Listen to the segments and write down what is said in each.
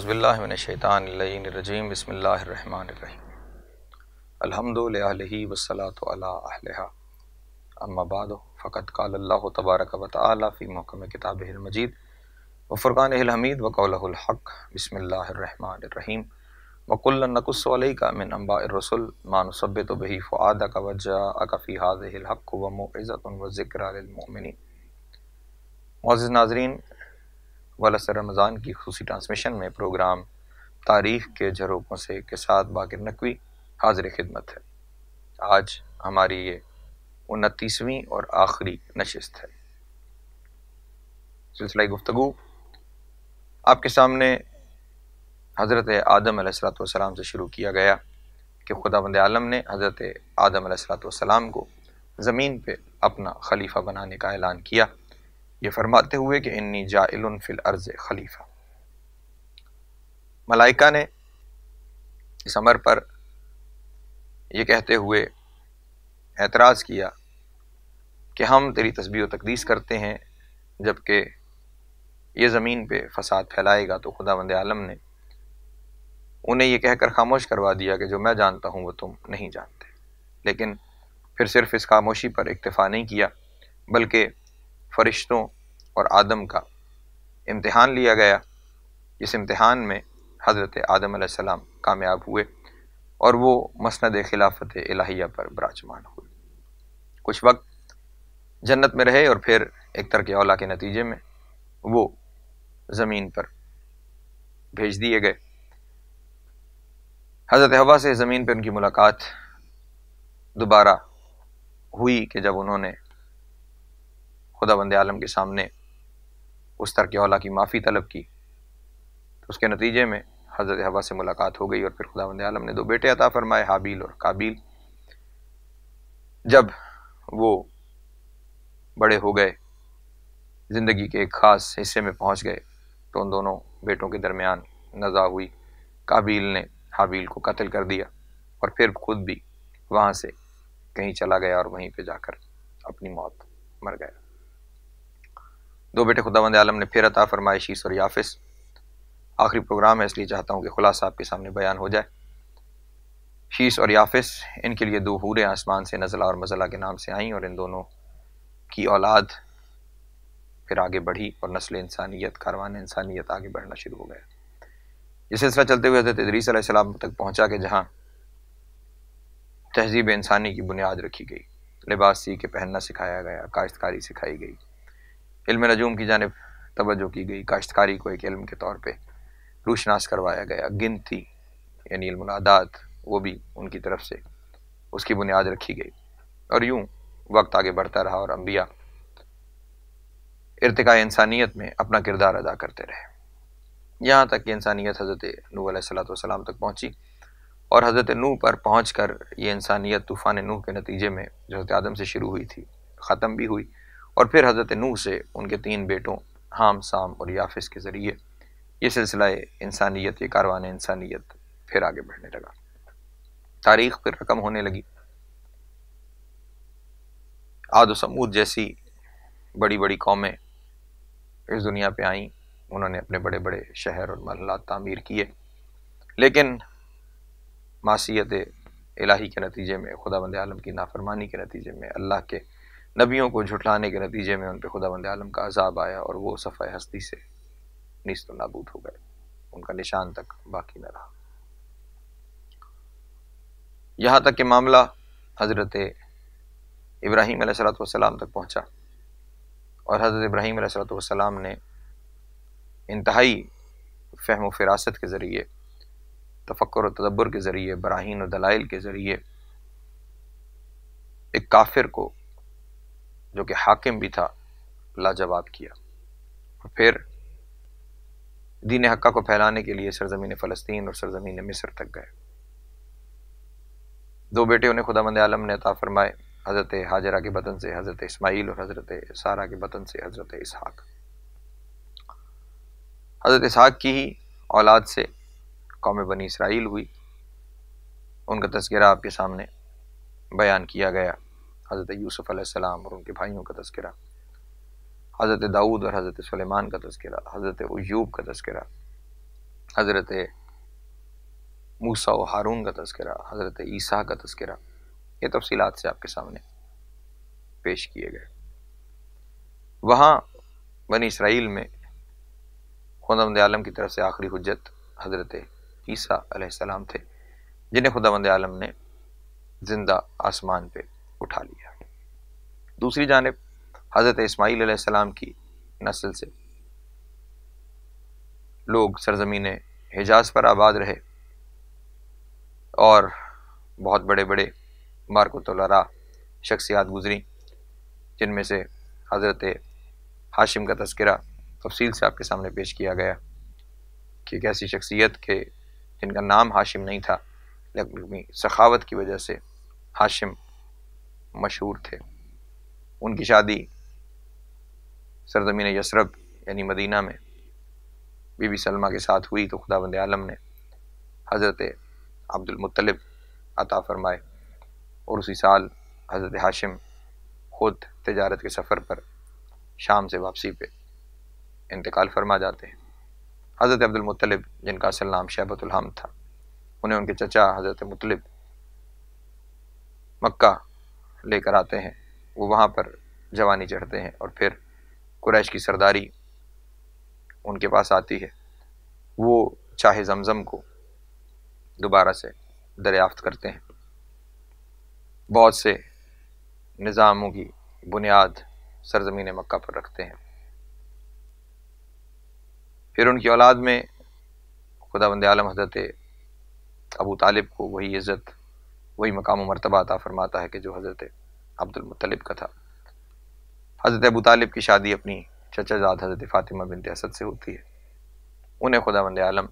अज़बिल्लाशैतानरजीम बसमीम अलहमदिल्ही वसलातहा अम्माबाद फ़कत काल्ला तबारक वाली महकम किताब मजीद वफ़ुरान हमीद वक़लहक़ बसमीम वक़ुल्नकुसल का मिन अम्बा रसुल मानुसब तो बही फ़ाद का वजा अकफ़ी हाजहक़ व मोज़त व ज़िक्रमिन मोज़ नाजरीन वाला सर रमज़ान की खूसी ट्रांसमिशन में प्रोग्राम तारीख के झरोकों से के साथ बाकी नकवी हाजिर खिदमत है आज हमारी ये उनतीसवीं और आखिरी नशस्त है सिलसिला गुफ्तु आपके सामने हज़रत आदम सलाम से शुरू किया गया कि खुदा बंद आलम ने हज़रत आदम सलाम को ज़मीन पर अपना खलीफा बनाने का ऐलान किया ये फरमाते हुए कि इन्नी जाइल फिल अर्ज खलीफा मलाइका ने इस अमर पर यह कहते हुए एतराज़ किया कि हम तेरी तस्बी तकदीस करते हैं जबकि ये ज़मीन पर फसाद फैलाएगा तो खुदा बंद आलम ने उन्हें यह कहकर खामोश करवा दिया कि जो मैं जानता हूँ वो तुम नहीं जानते लेकिन फिर सिर्फ इस खामोशी पर इक्तफ़ा नहीं किया बल्कि फरिश्तों और आदम का इम्तहान लिया गया इस इम्तहान में हज़रत आदम कामयाब हुए और वो मसनद खिलाफत इलाहिया पर बराजमान हुए कुछ वक्त जन्नत में रहे और फिर एक तरक अला के नतीजे में वो ज़मीन पर भेज दिए गए हज़रत हवा से ज़मीन पर उनकी मुलाकात दोबारा हुई कि जब उन्होंने खुदा बंद आलम के सामने उस तरक अला की माफ़ी तलब की तो उसके नतीजे में हज़रत हवा से मुलाकात हो गई और फिर खुदा बंद आलम ने दो बेटे अता फरमाए हाबील और काबिल जब वो बड़े हो गए ज़िंदगी के एक ख़ास हिस्से में पहुँच गए तो उन दोनों बेटों के दरमियान नज़ा हुई काबिल ने हाबील को कत्ल कर दिया और फिर खुद भी वहाँ से कहीं चला गया और वहीं पे जाकर अपनी मौत मर गया दो बेटे खुदा बंद आलम ने फिर अता फरमाए शीस और याफिस आखिरी प्रोग्राम है इसलिए चाहता हूँ कि खुलासा आपके सामने बयान हो जाए शीस और याफिस इनके लिए दो हूरें आसमान से नज़ला और मज़ला के नाम से आईं और इन दोनों की औलाद फिर आगे बढ़ी और नस्ल इंसानियत कारवान इंसानियत आगे बढ़ना शुरू हो गया ये सिलसिला चलते हुए हज़रत इदरीसम तक पहुँचा के जहाँ तहजीब इंसानी की बुनियाद रखी गई लिबास सी के पहनना सिखाया गया काश्तकारी सिखाई गई इल्म नजूम की जानब तोज्जो की गई काश्तकारी को एक इल्म के तौर पर रूशनास करवाया गया गिनती यानी इल्मनादात वो भी उनकी तरफ से उसकी बुनियाद रखी गई और यूँ वक्त आगे बढ़ता रहा और अम्बिया इरतका इंसानियत में अपना किरदार अदा करते रहे यहाँ तक कि इंसानियत हज़रत नू सलाम तक पहुँची और हज़रत नू पर पहुँच कर ये इंसानियत तूफ़ान नू के नतीजे में जो हज़रत आदम से शुरू हुई थी ख़त्म भी हुई और फिर हज़रत नूह से उनके तीन बेटों हाम साम और याफिस के ज़रिए ये सिलसिला इंसानियत ये कारवान इंसानियत फिर आगे बढ़ने लगा तारीख फिर रकम होने लगी आद समूद जैसी बड़ी बड़ी कौमें इस दुनिया पे आईं उन्होंने अपने बड़े बड़े शहर और महल्ला तामीर किए लेकिन मासीत इलाही के नतीजे में खुदा बंद आलम की नाफरमानी के नतीजे में अल्लाह के नबियों को झुठलाने के नतीजे में उन पर खुदा बंद आलम का अजाब आया और वो सफ़ा हस्ती से नीस्त नाबूद हो गए उनका निशान तक बाकी न रहा यहाँ तक कि मामला हज़रत इब्राहिम सलाम तक पहुँचा और हज़रत इब्राहिम सलाम ने इंतहाई फहम फिरासत के ज़रिए तफक्र और तदब्बर के ज़रिए बराहन और दलाइल के ज़रिए एक काफिर को जो कि हाकिम भी था लाजवाब किया और फिर दीन हक्का को फैलाने के लिए सरजमीन फ़लस्तीन और सरजमीन मिस्र तक गए दो बेटे उन्हें खुदा मंद आलम ने अता फरमाए हज़रत हाजरा के बतन से हज़रत इसमाइल और हज़रत सारा के बतन से हज़रत इसहाक हज़रत इसहाक की ही औलाद से कौम बनी इसराइल हुई उनका तस्करा आपके सामने बयान किया गया हज़रत यूसुफ़ अलैहिस्सलाम और उनके भाइयों का तस्करा हज़रत दाऊद और हज़रत सलेमान का तस्करा हज़रत अयूब का तस्करा हज़रत मूसा व हारून का तस्करा हज़रत ईसा का तस्करा ये तफसीत से आपके सामने पेश किए गए वहाँ बनी इसराइल में खुदावंद आलम की तरफ से आखिरी हजरत हज़रत ईसा सलाम थे जिन्हें खुदावंद आलम ने ज़िंदा आसमान पे उठा लिया दूसरी जानब हज़रत इसमाईलम की नस्ल से लोग सरजमीन हिजाज पर आबाद रहे और बहुत बड़े बड़े मारकुतरा शख्सियात गुजरी जिनमें से हज़रत हाशिम का तस्करा तफसील से आपके सामने पेश किया गया कि एक ऐसी शख्सियत के जिनका नाम हाशिम नहीं था लेकिन सखावत की वजह से हाशिम मशहूर थे उनकी शादी सरजमीन यसरब यानी मदीना में बीबी सलमा के साथ हुई तो खुदा बंद आलम ने हज़रत अब्दुलमतलब अता फरमाए और उसी साल हज़रत हाशिम खुद तजारत के सफ़र पर शाम से वापसी पे इंतकाल फरमा जाते हैं हज़रत अब्दुलमतलब जिनका असल नाम शहबतुल्हम था उन्हें उनके चचा हज़रत मतलब मक्का लेकर आते हैं वो वहाँ पर जवानी चढ़ते हैं और फिर कुरैश की सरदारी उनके पास आती है वो चाहे जमज़म को दोबारा से दरियाफ्त करते हैं बहुत से निज़ामों की बुनियाद सरजमीन मक्का पर रखते हैं फिर उनकी औलाद में खुदा बंद आलम हजरत अबू तालिब को वही इज़्ज़त वही मकाम मरतबा अता फरमाता है कि जो हज़रत अब्दुलमतलब का था हज़रत अबू तालिब की शादी अपनी चचाजाद हज़रत फ़ातिमा बिन असद से होती है उन्हें खुदा मंद आलम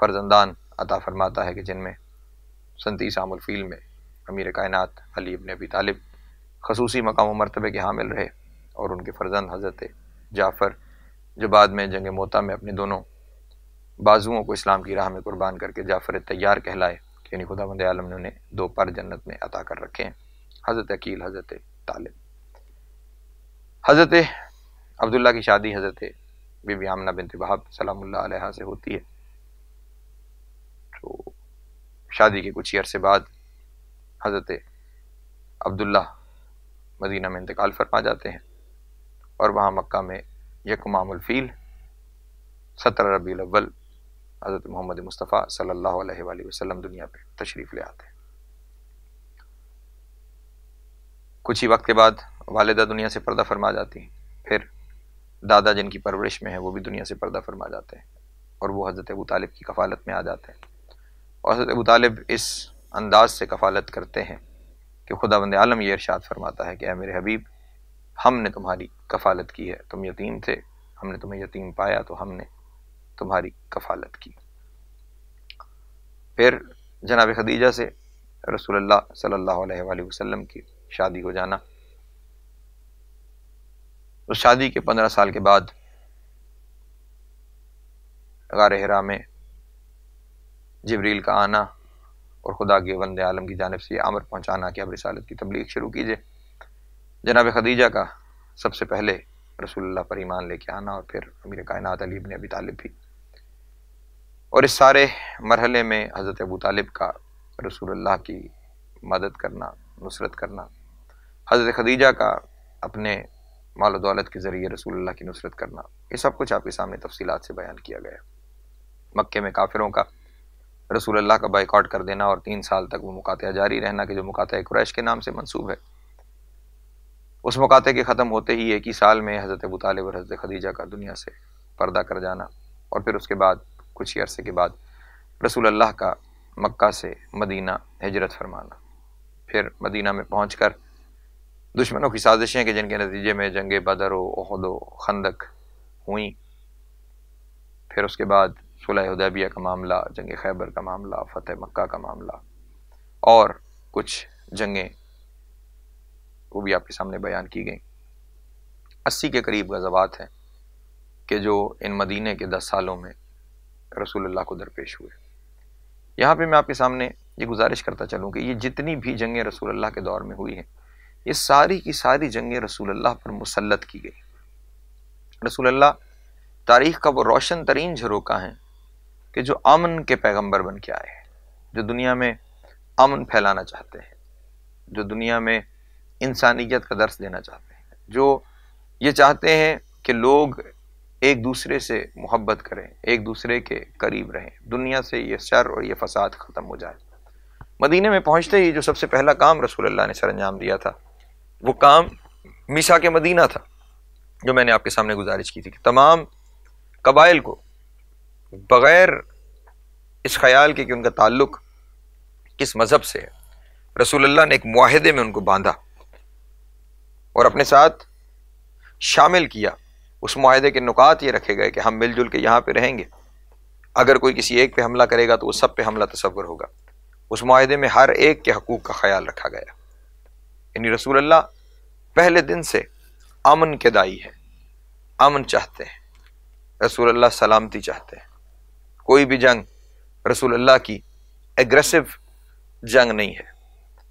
फर्जंदान अता फरमाता है कि जिनमें सनतीस आमुलफ़ील में अमीर कायनत अली अबन अबी तालब खसूसी मकाम मरतबे के हामिल रहे और उनके फर्जंद हज़रत जाफ़र जो बाद में जंग मोता में अपने दोनों बाजुओं को इस्लाम की राह में कुर्बान करके जाफ़र तैयार कहलाए यानी खुदा बंद आलम ने उन्हें दो पर जन्नत में अता कर रखे हैं हज़रत अकील हज़रत तालिब हज़रत अब्दुल्ला की शादी हज़रत बीबी आमना बिन तिबाब सलाम से होती है तो शादी के कुछ ही अरसे बाद हज़रत अब्दुल्ला मदीना में इंतकाल फरमा जाते हैं और वहाँ मक्का में यकमामुलफ़ील सत्रह रबी अव्वल हज़रत मोहम्मद मुस्तफ़ा सल्ला वसलम दुनिया पर तशरीफ़ ले आते हैं कुछ ही वक्त के बाद वालदा दुनिया से पर्दा फरमा जाती हैं फिर दादा जिनकी परवरिश में है वो भी दुनिया से पर्दा फरमा जाते हैं और वो हज़रत अबू तालिब की कफ़ालत में आ जाते हैं और हज़रत अबू तालिब इस अंदाज से कफ़ालत करते हैं कि खुदा बंद आलम ये इरशाद फरमाता है कि अ मेरे हबीब हमने तुम्हारी कफ़ालत की है तुम यतीम थे हमने तुम्हें यतीम पाया तो हमने तुम्हारी कफालत की फिर जनाब खदीजा से रसूलुल्लाह सल्लल्लाहु अलैहि वसल्लम की शादी हो जाना उस शादी के पंद्रह साल के बाद गार हरा में जबरील का आना और खुदा के वंद आलम की जानब से आमर पहुँचाना कि अब रिसालत की तबलीग शुरू कीजिए जनाब खदीजा का सबसे पहले रसूलुल्लाह पर ईमान लेके आना और फिर अमीर कायनात अली इबन अबी तालिब भी और इस सारे मरहले में हज़रत अबू तालिब का रसूलुल्लाह की मदद करना नुसरत करना हज़रत खदीजा का अपने माल दौलत के ज़रिए रसूलुल्लाह की नुसरत करना ये सब कुछ आपके सामने तफसीत से बयान किया गया मक्के में काफिरों का रसूलुल्लाह का बाइकआउट कर देना और तीन साल तक वो मुकात जारी रहना कि जो मुकात क्रैश के नाम से मनसूब है उस मुकाते के ख़त्म होते ही एक ही साल में हज़रत अबू तालिब और हज़रत खदीजा का दुनिया से पर्दा कर जाना और फिर उसके बाद कुछ ही अरसे के बाद रसूल अल्लाह का मक्का से मदीना हिजरत फरमाना फिर मदीना में पहुँच कर दुश्मनों की साजिशें कि जिनके नतीजे में जंग बदर वहद खंदक हुई फिर उसके बाद सुलह उदैबिया का मामला जंग खैबर का मामला फ़तेह मक्का का मामला और कुछ जंगें वो भी आपके सामने बयान की गई अस्सी के करीब गजबात हैं कि जो इन मदीने के दस सालों में रसूलुल्लाह को दरपेश हुए यहाँ पे मैं आपके सामने ये गुजारिश करता चलूँ कि ये जितनी भी जंगें रसूलुल्लाह के दौर में हुई हैं ये सारी की सारी जंगें रसूलुल्लाह पर मुसलत की गई रसूलुल्लाह तारीख का वो रोशन तरीन झरोका है कि जो अमन के पैगम्बर बन के आए हैं जो दुनिया में अमन फैलाना चाहते हैं जो दुनिया में इंसानियत का दर्स देना चाहते हैं जो ये चाहते हैं कि लोग एक दूसरे से मोहब्बत करें एक दूसरे के करीब रहें दुनिया से ये शर और ये फसाद ख़त्म हो जाए मदीने में पहुँचते ही जो सबसे पहला काम रसूल ने सर अंजाम दिया था वो काम मिसा के मदीना था जो मैंने आपके सामने गुजारिश की थी कि तमाम कबाइल को बग़ैर इस ख्याल के कि उनका ताल्लुक किस मज़हब से है अल्लाह ने एक माहदे में उनको बांधा और अपने साथ शामिल किया उस माहे के नुकात ये रखे गए कि हम मिलजुल के यहाँ पर रहेंगे अगर कोई किसी एक पर हमला करेगा तो उस सब पे हमला तस्वर होगा उस माहे में हर एक के हकूक़ का ख्याल रखा गया यानी रसूल अल्लाह पहले दिन से अमन के दाई है अमन चाहते हैं रसूल अल्लाह सलामती चाहते हैं कोई भी जंग रसूल अल्लाह की एग्रेसिव जंग नहीं है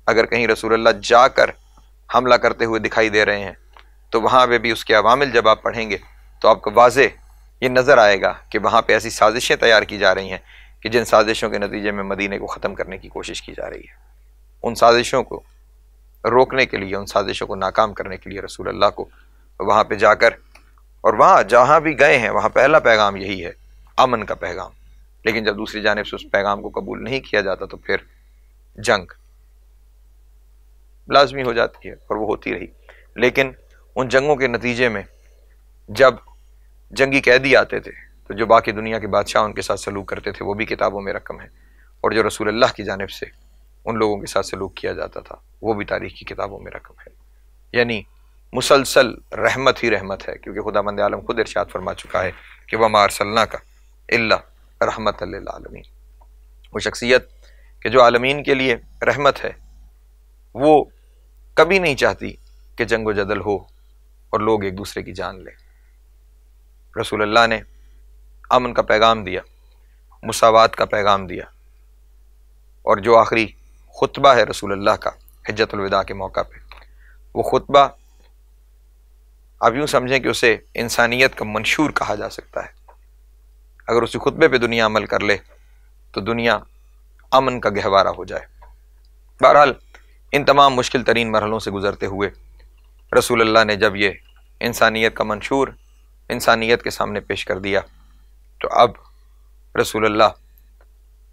अगर कहीं रसूल अल्लाह जाकर हमला करते हुए दिखाई दे रहे हैं तो वहाँ पर भी उसके अवामिल जब आप पढ़ेंगे तो आपको वाज ये नज़र आएगा कि वहाँ पर ऐसी साजिशें तैयार की जा रही हैं कि जिन साजिशों के नतीजे में मदीने को ख़त्म करने की कोशिश की जा रही है उन साजिशों को रोकने के लिए उन साजिशों को नाकाम करने के लिए रसूल अल्लाह को वहाँ पर जाकर और वहाँ जहाँ भी गए हैं वहाँ पहला पैगाम यही है अमन का पैगाम लेकिन जब दूसरी जानब से उस पैगाम को कबूल नहीं किया जाता तो फिर जंग लाजमी हो जाती है और वो होती रही लेकिन उन जंगों के नतीजे में जब जंगी कैदी आते थे तो जो बाकी दुनिया के बादशाह उनके साथ सलूक करते थे वो भी किताबों में रकम है और जो रसूल अल्लाह की जानब से उन लोगों के साथ सलूक किया जाता था वो भी तारीख की किताबों में रकम है यानी मुसलसल रहमत ही रहमत है क्योंकि खुदा मंद आलम खुद इर्शाद फरमा चुका है कि वह मारसल्ला का अल्ला रहमत आलमीन वो शख्सियत के जो आलमीन के लिए रहमत है वो कभी नहीं चाहती कि जंग जदल हो और लोग एक दूसरे की जान लें रसूल अल्लाह ने अमन का पैगाम दिया मुसावात का पैगाम दिया और जो आखिरी खुतबा है रसूल अल्लाह का हजतलविदा के मौका पे वो खुतबा आप यूँ समझें कि उसे इंसानियत का मंशूर कहा जा सकता है अगर उसी खुतबे पे दुनिया अमल कर ले तो दुनिया अमन का गहवारा हो जाए बहरहाल इन तमाम मुश्किल तरीन मरहलों से गुजरते हुए रसूल अल्लाह ने जब ये इंसानियत का मंशूर इंसानियत के सामने पेश कर दिया तो अब रसूल अल्लाह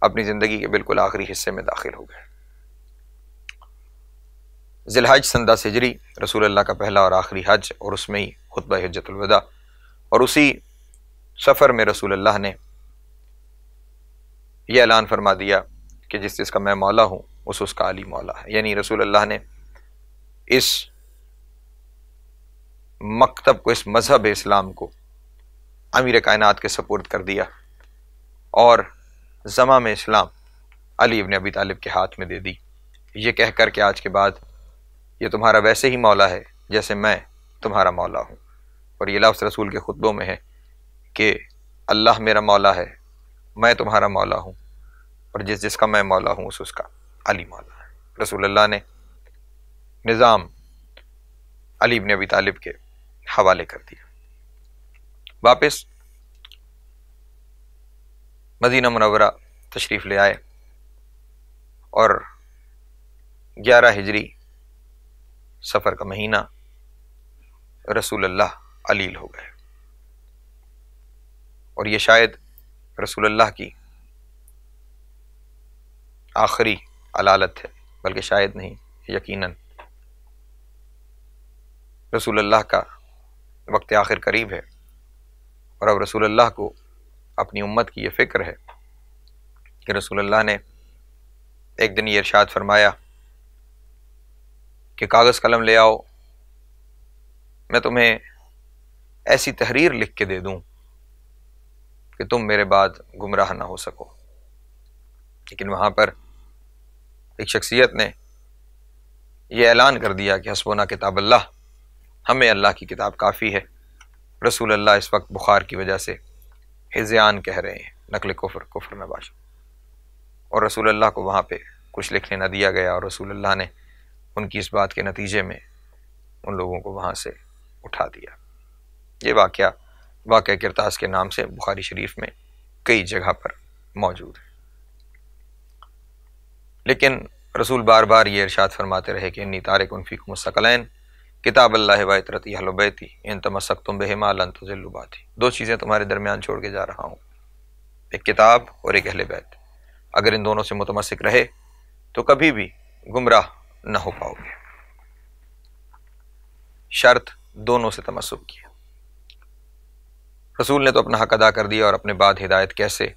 अपनी ज़िंदगी के बिल्कुल आखिरी हिस्से में दाखिल हो गए जिलहज संदा सिजरी रसूल अल्लाह का पहला और आखिरी हज और उसमें ही खुतब हजतुलवदा और उसी सफ़र में रसूल अल्लाह ने यह ऐलान फरमा दिया कि जिस जिसका मैं मौला हूँ उस उसका अली मौला है यानी रसूल अल्लाह ने इस मकतब को इस मज़हब इस्लाम को अमीर कायनात के सपोर्ट कर दिया और जमा में इस्लाम अली इबन अबी तालिब के हाथ में दे दी ये कह कर के आज के बाद ये तुम्हारा वैसे ही मौला है जैसे मैं तुम्हारा मौला हूँ और ये लफ्स रसूल के खुतबों में है कि अल्लाह मेरा मौला है मैं तुम्हारा मौला हूँ और जिस जिसका मैं मौला हूँ उस उसका अली मौला है रसूल अल्लाह ने निज़ाम अली इबन अबी तालिब के हवाले कर दिया वापस मदीना मनवरा तशरीफ़ ले आए और 11 हिजरी सफ़र का महीना रसूल अल्लाह अलील हो गए और ये शायद रसूल अल्लाह की आखिरी अलालत है बल्कि शायद नहीं यकीनन रसूल अल्लाह का वक्त आखिर करीब है और अब रसूल अल्लाह को अपनी उम्मत की ये फ़िक्र है कि रसूल अल्लाह ने एक दिन ये इरशाद फरमाया कि कागज़ कलम ले आओ मैं तुम्हें ऐसी तहरीर लिख के दे दूँ कि तुम मेरे बाद गुमराह ना हो सको लेकिन वहाँ पर एक शख्सियत ने यह ऐलान कर दिया कि हसबोना किताबल्ला हमें अल्लाह की किताब काफ़ी है रसूल अल्लाह इस वक्त बुखार की वजह से हिजयान कह रहे हैं नकल कुफर कुफर नबाश और रसूल अल्लाह को वहाँ पर कुछ लिखने न दिया गया और रसूल अल्लाह ने उनकी इस बात के नतीजे में उन लोगों को वहाँ से उठा दिया ये वाक़ वाक़ करतास के नाम से बुखारी शरीफ में कई जगह पर मौजूद है लेकिन रसूल बार बार ये इरशाद फरमाते रहे कि इन्नी तारक उनफी को मुस्तकलैन किताब अल्लाह वातरती बैती इन तमसक तुम बेहमा तुजिल्लुबाती दो चीज़ें तुम्हारे दरमियान छोड़ के जा रहा हूँ एक किताब और एक अहल बैत अगर इन दोनों से मुतमसक रहे तो कभी भी गुमराह न हो पाओगे शर्त दोनों से तमसुब किया रसूल ने तो अपना हक अदा कर दिया और अपने बाद हिदायत कैसे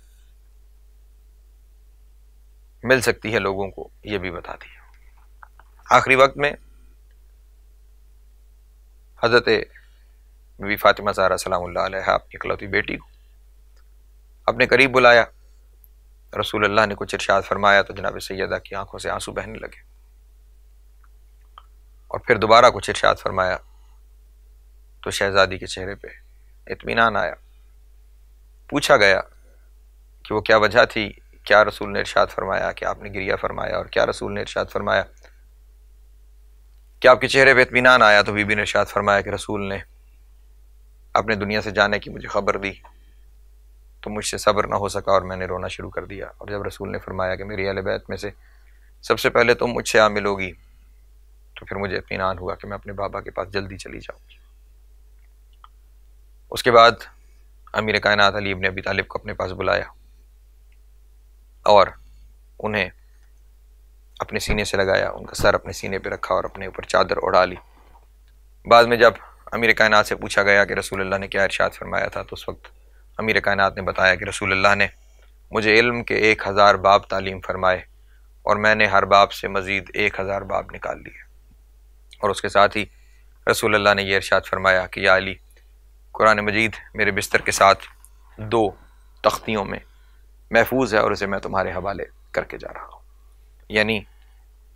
मिल सकती है लोगों को यह भी बता दिया आखिरी वक्त में हज़रत बीबी फ़ातिमा ज़ारा सलाम आपकी इकलौती बेटी को अपने करीब बुलाया रसूल अल्लाह ने कुछ इर्शाद फरमाया तो जनाब सैदा की आंखों से आंसू बहने लगे और फिर दोबारा कुछ इर्शाद फरमाया तो शहज़ादी के चेहरे पे इतमान आया पूछा गया कि वो क्या वजह थी क्या रसूल ने इर्शाद फरमाया कि आपने गिरिया फरमाया और क्या रसूल ने इर्शाद फरमाया कि आपके चेहरे पर इतमान आया तो बीबी ने शायद फरमाया कि रसूल ने अपने दुनिया से जाने की मुझे खबर दी तो मुझसे सब्र ना हो सका और मैंने रोना शुरू कर दिया और जब रसूल ने फरमाया कि मेरी अलबैत बैत में से सबसे पहले तुम तो मुझसे आ मिलोगी तो फिर मुझे इतमान हुआ कि मैं अपने बाबा के पास जल्दी चली जाऊँगी उसके बाद अमीर कायनात अलीब ने अबी तालिब को अपने पास बुलाया और उन्हें अपने सीने से लगाया उनका सर अपने सीने पर रखा और अपने ऊपर चादर उड़ा ली बाद में जब अमीर कायनात से पूछा गया कि रसूल अल्लाह ने क्या इरशाद फरमाया था तो उस वक्त अमीर कायनात ने बताया कि रसूल अल्लाह ने मुझे इल्म के एक हज़ार बाब तालीम फरमाए और मैंने हर बाब से मज़ीद एक हज़ार बाब निकाल लिए और उसके साथ ही रसूल अल्लाह ने यह इरशाद फरमाया कि या अली कुरान मजीद मेरे बिस्तर के साथ दो तख्तियों में महफूज है और उसे मैं तुम्हारे हवाले करके जा रहा हूँ यानी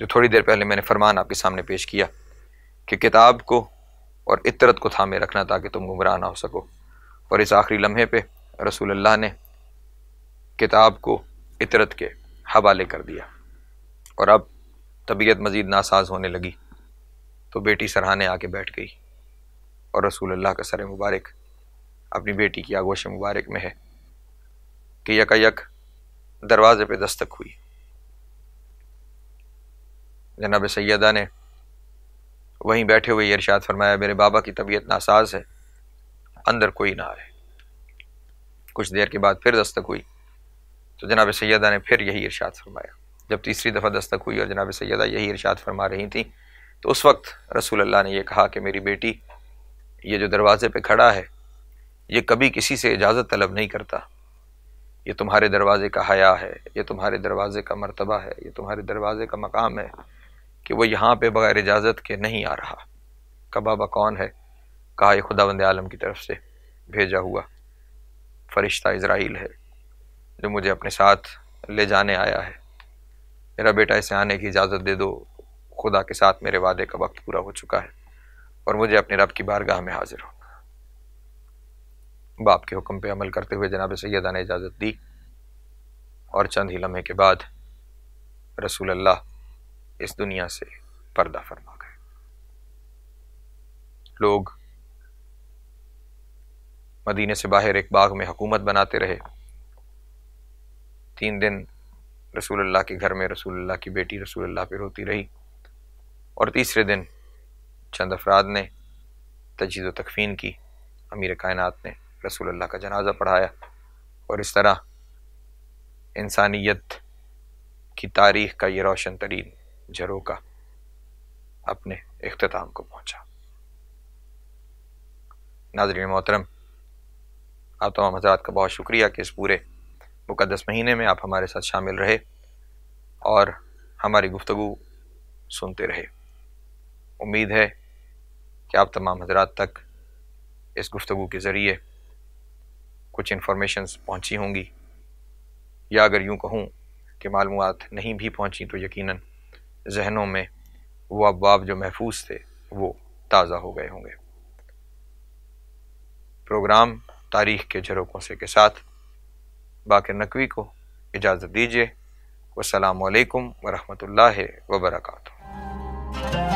जो थोड़ी देर पहले मैंने फरमान आपके सामने पेश किया कि किताब को और इतरत को थामे रखना ताकि तुम गुमराह ना हो सको और इस आखिरी लम्हे पे रसूल अल्लाह ने किताब को इतरत के हवाले कर दिया और अब तबीयत मज़ीद नासाज होने लगी तो बेटी सरहाने आके बैठ गई और रसूल अल्लाह का सर मुबारक अपनी बेटी की आगोश मुबारक में है कि यकायक दरवाज़े पे दस्तक हुई जनाब सैदा ने वहीं बैठे हुए इर्शाद फरमाया मेरे बाबा की तबीयत नासाज है अंदर कोई ना आए कुछ देर के बाद फिर दस्तक हुई तो जनाब सैदा ने फिर यही इर्शाद फरमाया जब तीसरी दफ़ा दस्तक हुई और जनाब सैदा यही इर्शाद फरमा रही थी तो उस वक्त रसूल अल्लाह ने यह कहा कि मेरी बेटी ये जो दरवाज़े पर खड़ा है ये कभी किसी से इजाज़त तलब नहीं करता ये तुम्हारे दरवाज़े का हया है ये तुम्हारे दरवाज़े का मरतबा है ये तुम्हारे दरवाज़े का मकाम है कि वो यहाँ पे बग़ैर इजाज़त के नहीं आ रहा कबाबा कौन है कहा खुदा बंद आलम की तरफ से भेजा हुआ फ़रिश्ता इसराइल है जो मुझे अपने साथ ले जाने आया है मेरा बेटा इसे आने की इजाज़त दे दो खुदा के साथ मेरे वादे का वक्त पूरा हो चुका है और मुझे अपने रब की बारगाह में हाजिर हो बाप के हुक्म पे अमल करते हुए जनाब सैदा ने इजाज़त दी और चंद ही लम्हे के बाद रसूल अल्लाह इस दुनिया से पर्दा फरमा गए लोग मदीने से बाहर एक बाग में हुकूमत बनाते रहे तीन दिन रसूलुल्लाह के घर में रसूलुल्लाह की बेटी रसूलुल्लाह पर रोती रही और तीसरे दिन चंद अफराद ने तजीद तकफीन की अमीर कायनात ने रसूलुल्लाह का जनाजा पढ़ाया और इस तरह इंसानियत की तारीख का ये रोशन तरीन झरोका अपने अख्ताम को पहुंचा नाजरीन मोहतरम आप तमाम हजरात का बहुत शुक्रिया कि इस पूरे मुकदस महीने में आप हमारे साथ शामिल रहे और हमारी गुफ्तु सुनते रहे उम्मीद है कि आप तमाम हजरात तक इस गुफ्तु के ज़रिए कुछ इन्फॉर्मेशन पहुँची होंगी या अगर यूँ कहूँ कि मालूम नहीं भी पहुँची तो यकीनन जहनों में वो अबाब जो महफूज थे वो ताज़ा हो गए होंगे प्रोग्राम तारीख के झरोकों से के साथ बाकी नकवी को इजाज़त दीजिए वालकम वरहमल वर्का